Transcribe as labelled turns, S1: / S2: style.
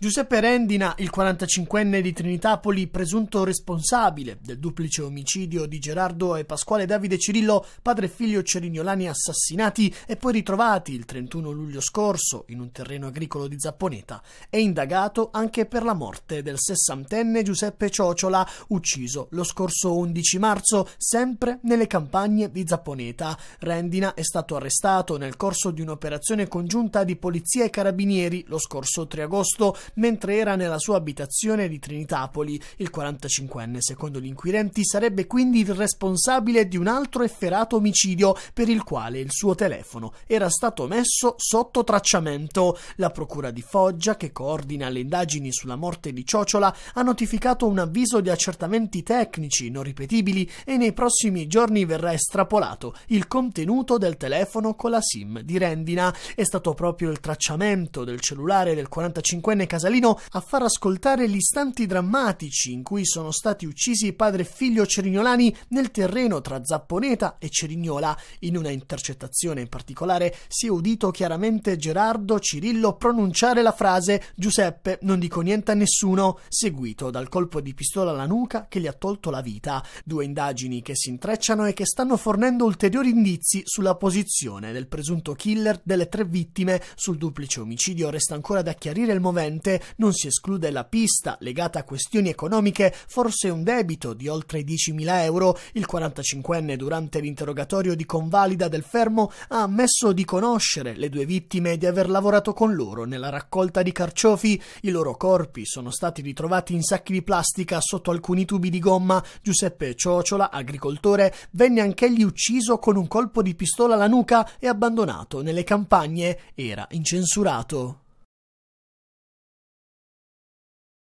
S1: Giuseppe Rendina, il 45enne di Trinitapoli, presunto responsabile del duplice omicidio di Gerardo e Pasquale Davide Cirillo, padre e figlio cerignolani assassinati e poi ritrovati il 31 luglio scorso in un terreno agricolo di Zapponeta, è indagato anche per la morte del sessantenne Giuseppe Ciocciola, ucciso lo scorso 11 marzo sempre nelle campagne di Zapponeta. Rendina è stato arrestato nel corso di un'operazione congiunta di polizia e carabinieri lo scorso 3 agosto mentre era nella sua abitazione di Trinitapoli. Il 45enne, secondo gli inquirenti, sarebbe quindi il responsabile di un altro efferato omicidio per il quale il suo telefono era stato messo sotto tracciamento. La procura di Foggia, che coordina le indagini sulla morte di Ciocciola, ha notificato un avviso di accertamenti tecnici non ripetibili e nei prossimi giorni verrà estrapolato il contenuto del telefono con la SIM di Rendina. È stato proprio il tracciamento del cellulare del 45enne Casalino a far ascoltare gli istanti drammatici in cui sono stati uccisi padre e figlio Cerignolani nel terreno tra Zapponeta e Cerignola. In una intercettazione in particolare si è udito chiaramente Gerardo Cirillo pronunciare la frase Giuseppe non dico niente a nessuno, seguito dal colpo di pistola alla nuca che gli ha tolto la vita. Due indagini che si intrecciano e che stanno fornendo ulteriori indizi sulla posizione del presunto killer delle tre vittime. Sul duplice omicidio resta ancora da chiarire il movente parte non si esclude la pista legata a questioni economiche, forse un debito di oltre 10.000 euro. Il 45enne durante l'interrogatorio di convalida del fermo ha ammesso di conoscere le due vittime e di aver lavorato con loro nella raccolta di carciofi. I loro corpi sono stati ritrovati in sacchi di plastica sotto alcuni tubi di gomma. Giuseppe Ciocciola, agricoltore, venne anch'egli ucciso con un colpo di pistola alla nuca e abbandonato nelle campagne. Era incensurato.